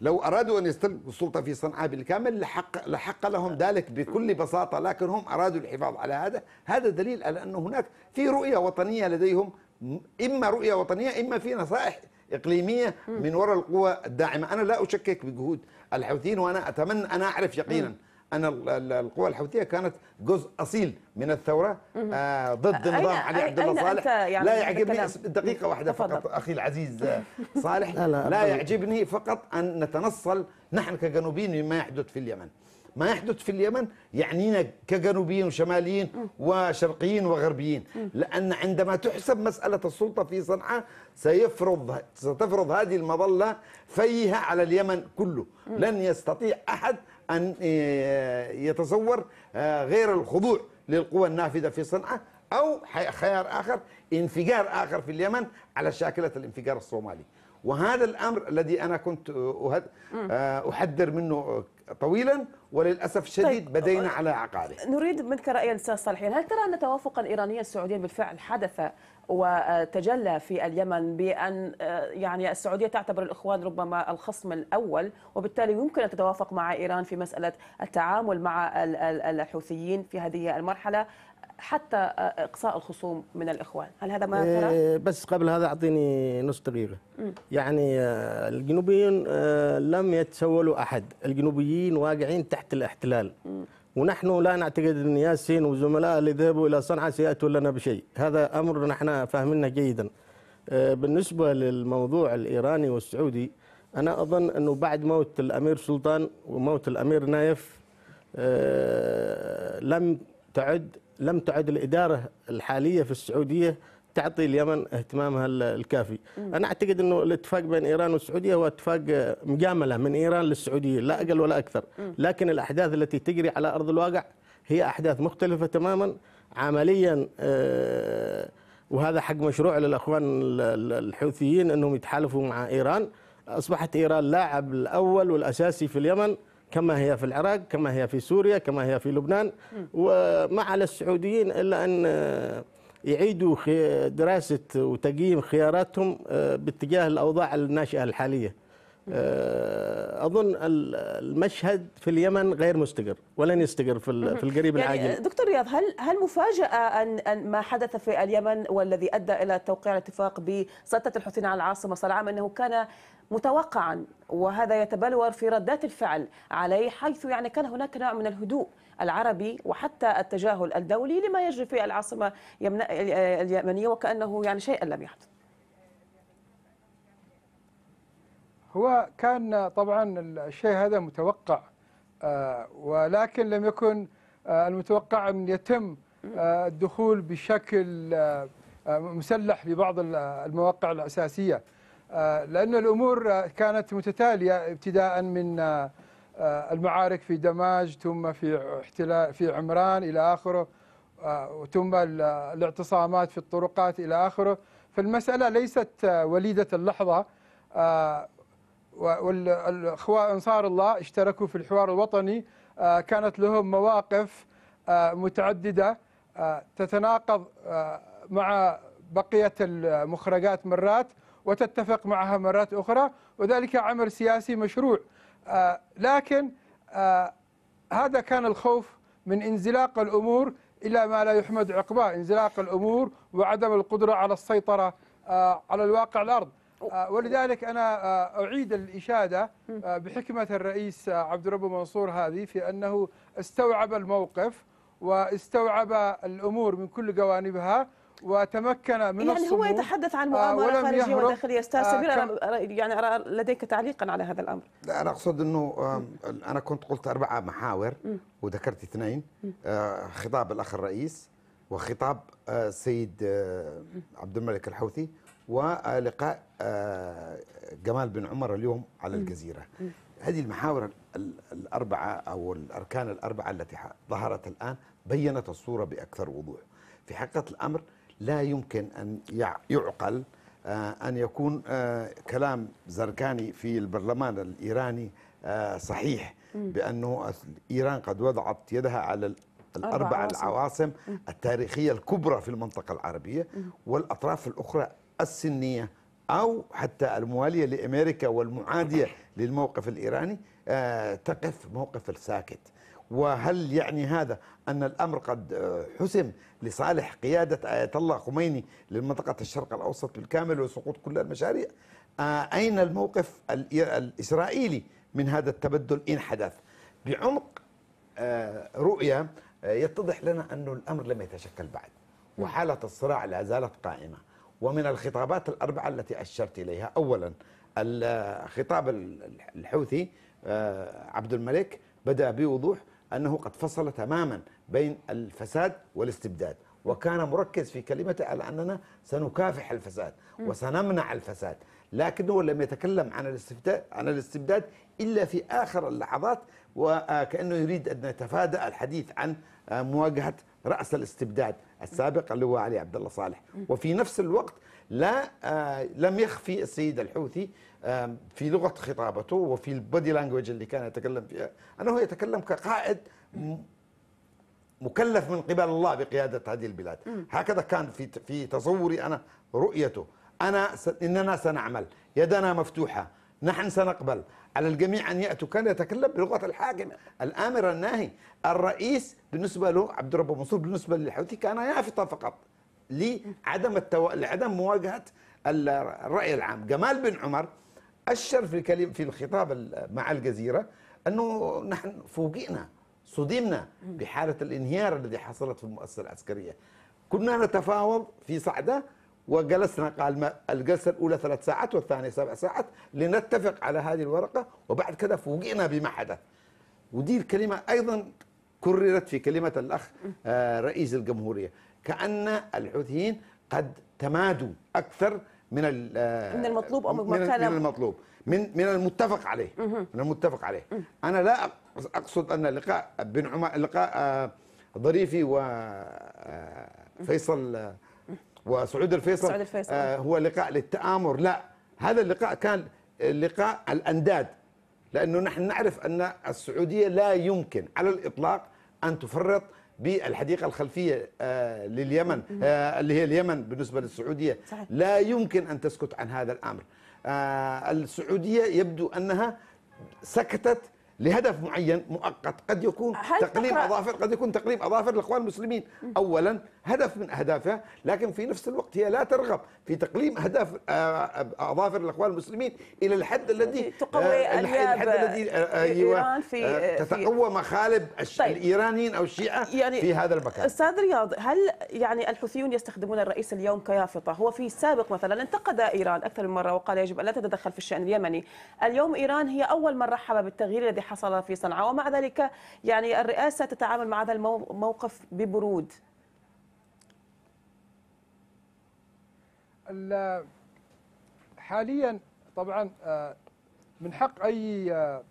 لو ارادوا ان يستلموا السلطه في صنعاء بالكامل لحق لحق لهم ذلك بكل بساطه لكن هم ارادوا الحفاظ على هذا هذا دليل على انه هناك في رؤيه وطنيه لديهم اما رؤيه وطنيه اما في نصائح اقليميه من وراء القوى الداعمه انا لا اشكك بجهود الحوثيين وانا اتمنى انا اعرف يقينا م. ان القوى الحوثيه كانت جزء اصيل من الثوره آه، ضد نظام علي عبد الله صالح يعني لا يعجبني دقيقه واحده فقط اخي العزيز صالح لا, لا, لا يعجبني فقط ان نتنصل نحن كجنوبيين مما يحدث في اليمن ما يحدث في اليمن يعنينا كجنوبيين وشماليين وشرقيين وغربيين لأن عندما تحسب مسألة السلطة في صنعاء سيفرض ستفرض هذه المظلة فيها على اليمن كله لن يستطيع أحد أن آه، يتصور آه، غير الخضوع للقوى النافذة في صنعاء أو خيار آخر انفجار آخر في اليمن على شاكلة الانفجار الصومالي وهذا الأمر الذي أنا كنت آه، أحذر منه طويلا وللاسف طيب، الشديد طيب بدينا آه، على عقاره. نريد منك راي الاستاذ صالحين، هل ترى ان توافقا ايرانيا السعوديه بالفعل حدث وتجلى في اليمن بان آه، يعني السعوديه تعتبر الاخوان ربما الخصم الاول وبالتالي يمكن ان تتوافق مع ايران في مساله التعامل مع الحوثيين في هذه المرحله حتى اقصاء الخصوم من الاخوان هل هذا ما ترى إيه، بس قبل هذا اعطيني نص دقيقه يعني آه، الجنوبيين آه، لم يتسولوا احد الجنوبيين واقعين تحت الاحتلال م. ونحن لا نعتقد ان ياسين وزملائه اللي ذهبوا الى صنعاء سياتوا لنا بشيء هذا امر نحن فاهمينه جيدا آه، بالنسبه للموضوع الايراني والسعودي انا اظن انه بعد موت الامير سلطان وموت الامير نايف لم تعد لم تعد الإدارة الحالية في السعودية تعطي اليمن اهتمامها الكافي م. أنا أعتقد أنه الاتفاق بين إيران والسعودية هو اتفاق مجاملة من إيران للسعودية لا أقل ولا أكثر م. لكن الأحداث التي تجري على أرض الواقع هي أحداث مختلفة تماما عمليا آه، وهذا حق مشروع للأخوان الحوثيين أنهم يتحالفوا مع إيران أصبحت إيران لاعب الأول والأساسي في اليمن كما هي في العراق كما هي في سوريا كما هي في لبنان وما على السعوديين إلا أن آه، يعيدوا دراسة وتقييم خياراتهم آه، باتجاه الأوضاع الناشئة الحالية آه، اظن المشهد في اليمن غير مستقر ولن يستقر في في القريب يعني العاجل دكتور رياض هل هل مفاجاه ان ما حدث في اليمن والذي ادى الى توقيع الاتفاق بسلطه الحوثيين على العاصمه صنعاء انه كان متوقعا وهذا يتبلور في ردات الفعل عليه حيث يعني كان هناك نوع من الهدوء العربي وحتى التجاهل الدولي لما يجري في العاصمة اليمنية وكأنه يعني شيئا لم يحدث هو كان طبعا الشيء هذا متوقع آه، ولكن لم يكن آه، المتوقع أن يتم آه، الدخول بشكل مسلح لبعض المواقع الأساسية آه، لأن الأمور كانت متتالية ابتداء من آه، آه، المعارك في دماج ثم في احتلال في عمران إلى آخره ثم الاعتصامات في الطرقات إلى آخره فالمسألة ليست وليدة اللحظة والأخوة أنصار الله اشتركوا في الحوار الوطني كانت لهم مواقف متعددة تتناقض مع بقية المخرجات مرات وتتفق معها مرات أخرى وذلك عمل سياسي مشروع آه، لكن آه، هذا كان الخوف من انزلاق الأمور إلى ما لا يحمد عقباه انزلاق الأمور وعدم القدرة على السيطرة آه، على الواقع الأرض ولذلك أنا أعيد الإشادة بحكمة الرئيس عبد الرب منصور هذه في أنه استوعب الموقف واستوعب الأمور من كل جوانبها وتمكن من يعني هو يتحدث عن آه، مؤامره خارجيه وداخليه استاذ آه، سمير يعني ارى لديك تعليقا على هذا الامر لا انا اقصد انه انا كنت قلت اربعه محاور وذكرت اثنين آه، خطاب الاخ الرئيس وخطاب السيد عبد الملك الحوثي ولقاء جمال بن عمر اليوم على الجزيره هذه المحاور الاربعه او الاركان الاربعه التي ظهرت الان بينت الصوره باكثر وضوح في حقيقه الامر لا يمكن أن يعقل آه، أن يكون آه، كلام زركاني في البرلمان الإيراني آه، صحيح بأنه إيران قد وضعت يدها على الأربع العواصم التاريخية الكبرى في المنطقة العربية والأطراف الأخرى السنية أو حتى الموالية لأمريكا والمعادية للموقف الإيراني تقف موقف الساكت وهل يعني هذا أن الأمر قد آه، حسم لصالح قيادة آية الله خميني للمنطقة الشرق الأوسط بالكامل وسقوط كل المشاريع آه، أين الموقف الإسرائيلي من هذا التبدل إن حدث بعمق آه، رؤية يتضح لنا أن الأمر لم يتشكل بعد وحالة الصراع لا زالت قائمة ومن الخطابات الأربعة التي أشرت إليها أولا الخطاب الحوثي عبد الملك بدأ بوضوح أنه قد فصل تماما بين الفساد والاستبداد وكان مركز في كلمته على أننا سنكافح الفساد وسنمنع الفساد لكنه لم يتكلم عن الاستبداد عن الاستبداد الا في اخر اللحظات وكانه يريد ان يتفادى الحديث عن مواجهه راس الاستبداد السابق اللي هو علي عبد الله صالح وفي نفس الوقت لا آه، لم يخفي السيد الحوثي آه، في لغه خطابته وفي البودي لانجوج اللي كان يتكلم فيها انه يتكلم كقائد مكلف من قبل الله بقياده هذه البلاد هكذا كان في في تصوري انا رؤيته انا س... اننا سنعمل يدنا مفتوحه نحن سنقبل على الجميع ان ياتوا كان يتكلم بلغه الحاكم الامر الناهي الرئيس بالنسبه له عبد الرب منصور بالنسبه للحوثي كان يافطه فقط لعدم التو... لعدم مواجهه الراي العام جمال بن عمر اشر في الكلم في الخطاب مع الجزيره انه نحن فوجئنا صدمنا بحاله الانهيار الذي حصلت في المؤسسه العسكريه كنا نتفاوض في صعده وجلسنا قال الجلسه الاولى ثلاث ساعات والثانيه سبع ساعات لنتفق على هذه الورقه وبعد كذا فوجئنا بما حدث ودي الكلمه ايضا كررت في كلمه الاخ آه، رئيس الجمهوريه كأن الحوثيين قد تمادوا أكثر من آه، من المطلوب أو من, من المطلوب من من المتفق عليه من المتفق عليه أنا لا أقصد أن لقاء بن عمر لقاء آه، ظريفي وفيصل آه، وسعود الفيصل, سعود الفيصل. هو لقاء للتآمر لا هذا اللقاء كان لقاء الأنداد لأنه نحن نعرف أن السعودية لا يمكن على الإطلاق أن تفرط بالحديقه الخلفيه آه، لليمن آه، اللي هي اليمن بالنسبه للسعوديه لا يمكن ان تسكت عن هذا الامر آه، السعوديه يبدو انها سكتت لهدف معين مؤقت قد يكون تقليب اظافر قد يكون تقليب اظافر الاخوان المسلمين اولا هدف من أهدافها لكن في نفس الوقت هي لا ترغب في تقليم أهداف آه، آه، أظافر الأخوان المسلمين إلى الحد الذي تقوي آه، الحد الذي أيوة، إيران في تتقوى مخالب طيب. الإيرانيين أو الشيعة يعني في هذا المكان أستاذ رياض هل يعني الحوثيون يستخدمون الرئيس اليوم كيافطة هو في السابق مثلا انتقد إيران أكثر من مرة وقال يجب أن لا تتدخل في الشأن اليمني اليوم إيران هي أول من رحب بالتغيير الذي حصل في صنعاء ومع ذلك يعني الرئاسة تتعامل مع هذا الموقف ببرود حاليا طبعا آه، من حق اي آه،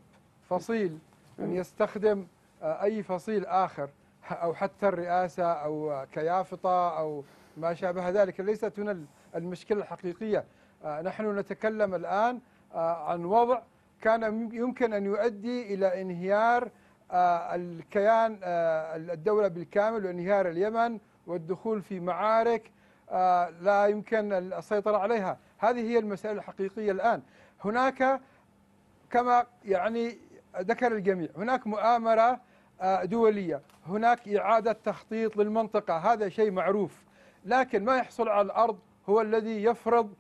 فصيل ان يستخدم آه، اي فصيل اخر او حتى الرئاسه او كيافطه او ما شابه ذلك ليست هنا المشكله الحقيقيه نحن نتكلم الان عن وضع كان يمكن ان يؤدي الى انهيار الكيان الدوله بالكامل وانهيار اليمن والدخول في معارك آه، لا يمكن السيطرة عليها هذه هي المسألة الحقيقية الآن هناك كما يعني ذكر الجميع هناك مؤامرة آه، دولية هناك إعادة تخطيط للمنطقة هذا شيء معروف لكن ما يحصل على الأرض هو الذي يفرض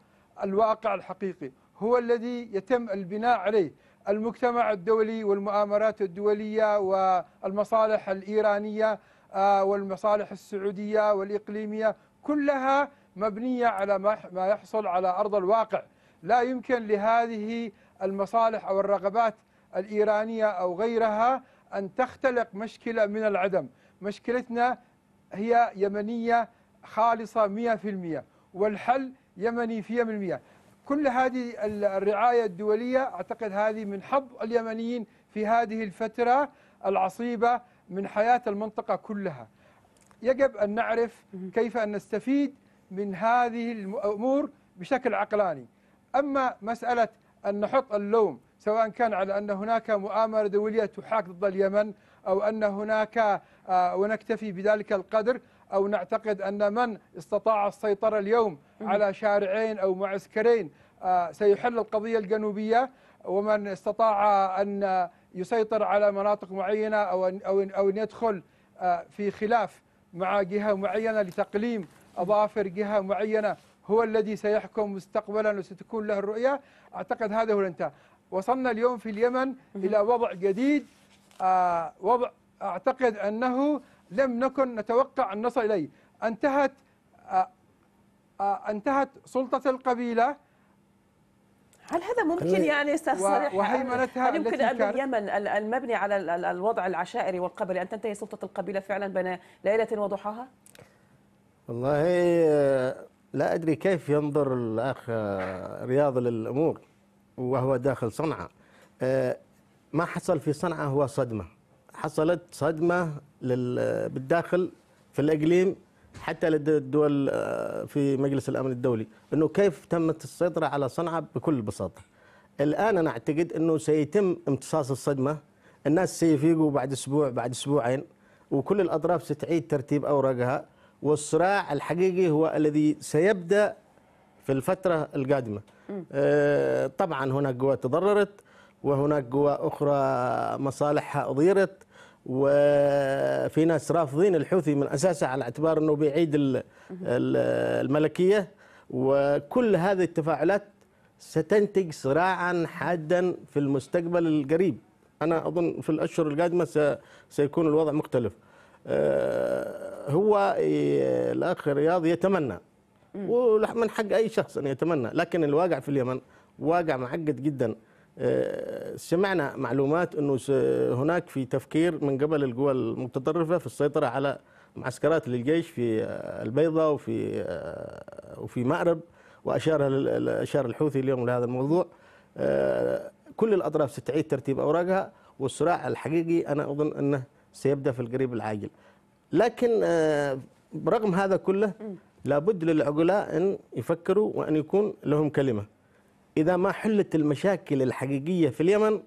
الواقع الحقيقي هو الذي يتم البناء عليه المجتمع الدولي والمؤامرات الدولية والمصالح الإيرانية آه، والمصالح السعودية والإقليمية كلها مبنية على ما يحصل على أرض الواقع لا يمكن لهذه المصالح أو الرغبات الإيرانية أو غيرها أن تختلق مشكلة من العدم مشكلتنا هي يمنية خالصة 100% والحل يمني في 100% كل هذه الرعاية الدولية أعتقد هذه من حظ اليمنيين في هذه الفترة العصيبة من حياة المنطقة كلها يجب أن نعرف كيف أن نستفيد من هذه الأمور بشكل عقلاني أما مسألة أن نحط اللوم سواء كان على أن هناك مؤامرة دولية تحاك ضد اليمن أو أن هناك آه، ونكتفي بذلك القدر أو نعتقد أن من استطاع السيطرة اليوم على شارعين أو معسكرين آه، سيحل القضية الجنوبية ومن استطاع أن يسيطر على مناطق معينة أو أن, أو يدخل آه، في خلاف مع جهة معينة لتقليم أظافر جهة معينة هو الذي سيحكم مستقبلا وستكون له الرؤية أعتقد هذا هو الانتهاء وصلنا اليوم في اليمن إلى وضع جديد آه وضع أعتقد أنه لم نكن نتوقع أن نصل إليه انتهت آه آه انتهت سلطة القبيلة هل هذا ممكن طيب. يعني استاذ صالح هل يمكن ان اليمن المبني على الوضع العشائري والقبلي ان تنتهي سلطه القبيله فعلا بين ليله وضحاها؟ والله آه، لا ادري كيف ينظر الاخ آه، رياض للامور وهو داخل صنعاء آه، ما حصل في صنعاء هو صدمه حصلت صدمه بالداخل في الاقليم حتى لدى الدول آه، في مجلس الامن الدولي انه كيف تمت السيطره على صنعاء بكل بساطه. الان انا اعتقد انه سيتم امتصاص الصدمه، الناس سيفيقوا بعد اسبوع بعد اسبوعين وكل الاطراف ستعيد ترتيب اوراقها والصراع الحقيقي هو الذي سيبدا في الفتره القادمه. آه، طبعا هناك قوى تضررت وهناك قوى اخرى مصالحها اضيرت وفي ناس رافضين الحوثي من اساسه على اعتبار انه بيعيد الملكيه وكل هذه التفاعلات ستنتج صراعا حادا في المستقبل القريب انا اظن في الاشهر القادمه سيكون الوضع مختلف آه، هو الاخ رياض يتمنى ومن حق اي شخص ان يتمنى لكن الواقع في اليمن واقع معقد جدا آه، سمعنا معلومات انه هناك في تفكير من قبل القوى المتطرفه في السيطره على معسكرات للجيش في آه، البيضاء وفي آه، وفي مأرب واشار اشار الحوثي اليوم لهذا الموضوع كل الاطراف ستعيد ترتيب اوراقها والصراع الحقيقي انا اظن انه سيبدا في القريب العاجل لكن برغم هذا كله لابد للعقلاء ان يفكروا وان يكون لهم كلمه إذا ما حلت المشاكل الحقيقية في اليمن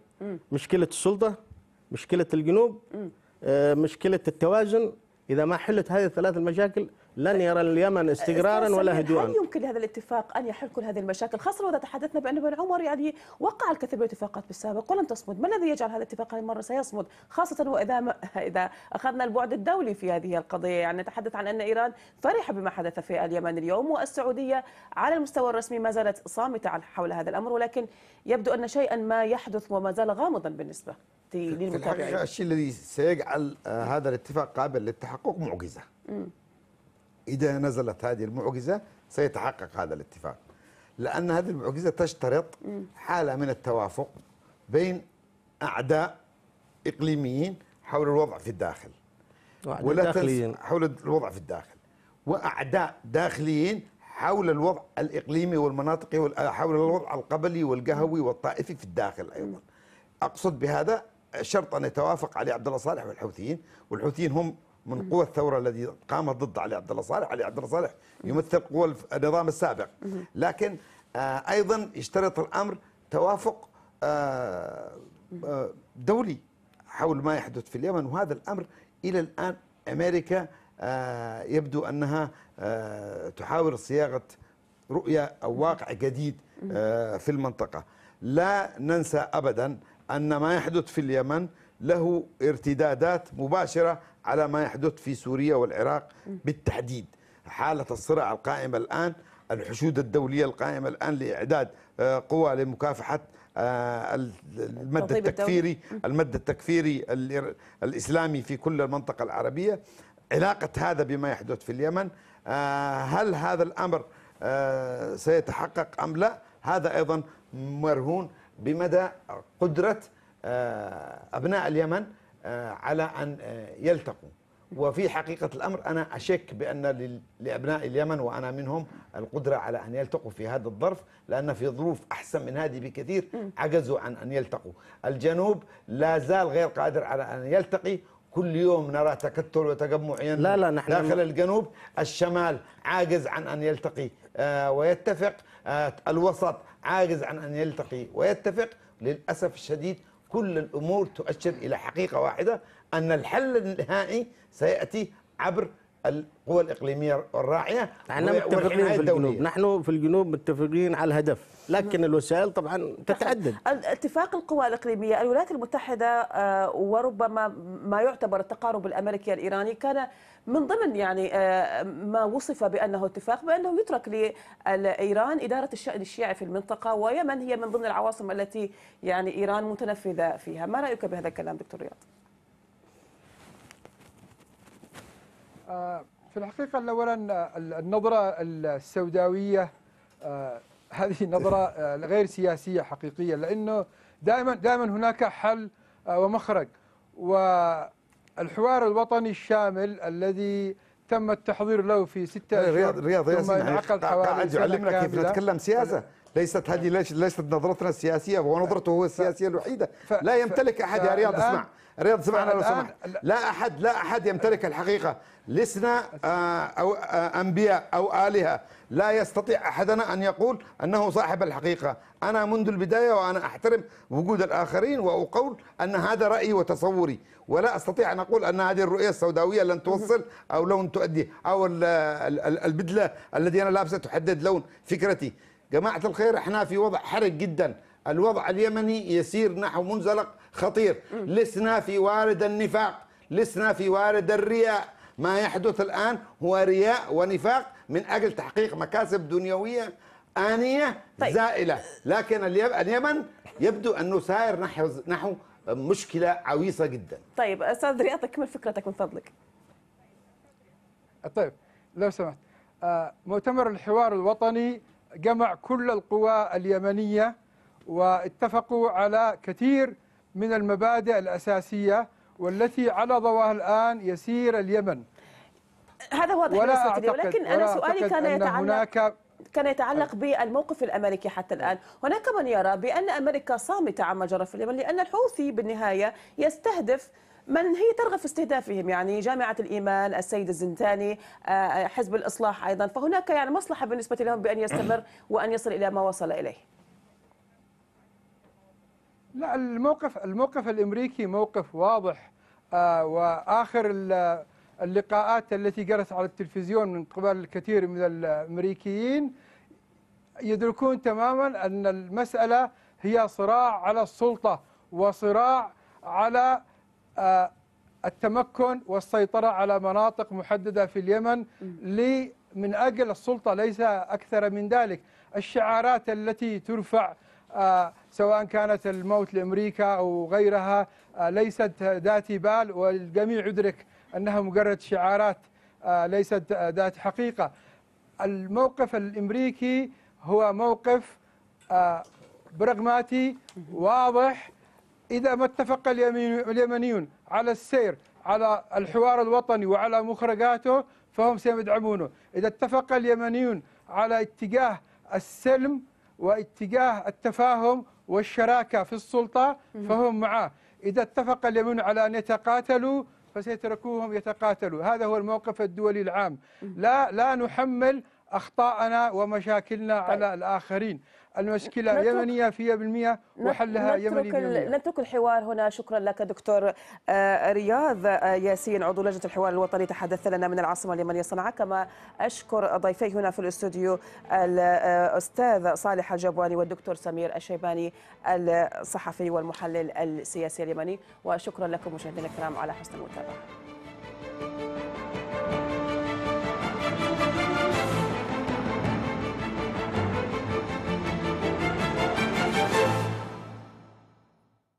مشكلة السلطة مشكلة الجنوب آه، مشكلة التوازن إذا ما حلت هذه الثلاث المشاكل لن يرى اليمن استقرارا ولا هدوءا هل يمكن لهذا الاتفاق ان يحل كل هذه المشاكل خاصه واذا تحدثنا بان بن عمر يعني وقع الكثير من الاتفاقات بالسابق ولم تصمد ما الذي يجعل هذا الاتفاق هذه المره سيصمد خاصه واذا ما اذا اخذنا البعد الدولي في هذه القضيه يعني نتحدث عن ان ايران فرحه بما حدث في اليمن اليوم والسعوديه على المستوى الرسمي ما زالت صامته حول هذا الامر ولكن يبدو ان شيئا ما يحدث وما زال غامضا بالنسبه للمتابعين الشيء الذي سيجعل آه، هذا الاتفاق قابل للتحقق معجزه م. إذا نزلت هذه المعجزة سيتحقق هذا الاتفاق لأن هذه المعجزة تشترط حالة من التوافق بين أعداء إقليميين حول الوضع في الداخل ولا داخليين. حول الوضع في الداخل وأعداء داخليين حول الوضع الإقليمي والمناطقي حول الوضع القبلي والقهوي والطائفي في الداخل أيضا أقصد بهذا شرط أن يتوافق عليه عبد الله صالح والحوثيين والحوثيين هم من قوى الثوره الذي قام ضد علي عبد الله صالح، علي عبد الله صالح يمثل قوى النظام السابق، لكن آه، ايضا يشترط الامر توافق آه، آه، دولي حول ما يحدث في اليمن وهذا الامر الى الان امريكا يبدو انها تحاول صياغه رؤيه او واقع جديد في المنطقه. لا ننسى ابدا ان ما يحدث في اليمن له ارتدادات مباشرة على ما يحدث في سوريا والعراق بالتحديد حالة الصراع القائمة الآن الحشود الدولية القائمة الآن لإعداد آه، قوى لمكافحة آه، المد التكفيري المد التكفيري الإسلامي في كل المنطقة العربية علاقة هذا بما يحدث في اليمن آه، هل هذا الأمر سيتحقق أم لا هذا أيضا مرهون بمدى قدرة آه، أبناء اليمن آه، على أن آه، يلتقوا وفي حقيقة الأمر أنا أشك بأن لأبناء اليمن وأنا منهم القدرة على أن يلتقوا في هذا الظرف لأن في ظروف أحسن من هذه بكثير عجزوا عن أن يلتقوا الجنوب لا زال غير قادر على أن يلتقي كل يوم نرى تكتل وتجمع لا لا نحن داخل الجنوب الشمال عاجز عن أن يلتقي ويتفق الوسط عاجز عن أن يلتقي ويتفق للأسف الشديد كل الامور تؤشر الى حقيقه واحده ان الحل النهائي سياتي عبر القوى الاقليميه الراعيه نحن متفقين في الجنوب نحن في الجنوب متفقين على الهدف لكن نعم. الوسائل طبعا تتعدد اتفاق القوى الاقليميه الولايات المتحده آه، وربما ما يعتبر التقارب الامريكي الايراني كان من ضمن يعني آه، ما وصف بانه اتفاق بانه يترك لايران اداره الشان الشيعي في المنطقه ويمن هي من ضمن العواصم التي يعني ايران متنفذه فيها، ما رايك بهذا الكلام دكتور رياض؟ آه، في الحقيقه اولا النظره السوداويه آه، هذه نظره غير سياسيه حقيقيه لانه دائما دائما هناك حل ومخرج و الحوار الوطني الشامل الذي تم التحضير له في ستة أشهر رياض رياض ياسين ثم انعقد حوالي قاعد يعلمنا كيف نتكلم سياسة ليست هذه ليست نظرتنا السياسيه ونظرته هو السياسيه الوحيده لا يمتلك احد يا رياض اسمع رياض اسمعنا لو سمحت لا احد لا احد يمتلك الحقيقه لسنا آه، او آه، انبياء او الهه لا يستطيع احدنا ان يقول انه صاحب الحقيقه انا منذ البدايه وانا احترم وجود الاخرين واقول ان هذا رايي وتصوري ولا استطيع ان اقول ان هذه الرؤيه السوداويه لن توصل او لون تؤدي او البدله الذي انا لابسه تحدد لون فكرتي جماعة الخير احنا في وضع حرج جدا الوضع اليمني يسير نحو منزلق خطير لسنا في وارد النفاق لسنا في وارد الرياء ما يحدث الآن هو رياء ونفاق من أجل تحقيق مكاسب دنيوية آنية طيب. زائلة لكن اليمن يبدو أنه سائر نحو, نحو مشكلة عويصة جدا طيب أستاذ رياض كمل فكرتك من فضلك طيب لو سمحت آه، مؤتمر الحوار الوطني جمع كل القوى اليمنية واتفقوا على كثير من المبادئ الأساسية والتي على ضواها الآن يسير اليمن هذا واضح ولا أعتقد ولكن أنا سؤالي كان يتعلق هناك كان يتعلق بالموقف الامريكي حتى الان، هناك من يرى بان امريكا صامته عما جرى في اليمن لان الحوثي بالنهايه يستهدف من هي ترغب في استهدافهم يعني جامعة الإيمان السيد الزنتاني آه، آه، حزب الإصلاح أيضا فهناك يعني مصلحة بالنسبة لهم بأن يستمر وأن يصل إلى ما وصل إليه لا الموقف الموقف الامريكي موقف واضح آه، واخر اللقاءات التي جرت على التلفزيون من قبل الكثير من الامريكيين يدركون تماما ان المساله هي صراع على السلطه وصراع على التمكن والسيطرة على مناطق محددة في اليمن من أجل السلطة ليس أكثر من ذلك الشعارات التي ترفع آه، سواء كانت الموت لأمريكا أو غيرها آه، ليست ذات بال والجميع يدرك أنها مجرد شعارات آه، ليست ذات حقيقة الموقف الأمريكي هو موقف براغماتي واضح إذا ما اتفق اليمنيون على السير على الحوار الوطني وعلى مخرجاته فهم سيدعمونه إذا اتفق اليمنيون على اتجاه السلم واتجاه التفاهم والشراكة في السلطة فهم معه إذا اتفق اليمنيون على أن يتقاتلوا فسيتركوهم يتقاتلوا هذا هو الموقف الدولي العام لا لا نحمل أخطاءنا ومشاكلنا طيب. على الآخرين المشكلة يمنية في بالمئة وحلها يمني بالمئة نترك الحوار هنا شكرا لك دكتور آه، رياض آه، ياسين عضو لجنة الحوار الوطني تحدث لنا من العاصمة اليمنية صنعاء كما أشكر ضيفي هنا في الاستوديو الأستاذ صالح الجبواني والدكتور سمير الشيباني الصحفي والمحلل السياسي اليمني وشكرا لكم مشاهدينا الكرام على حسن المتابعة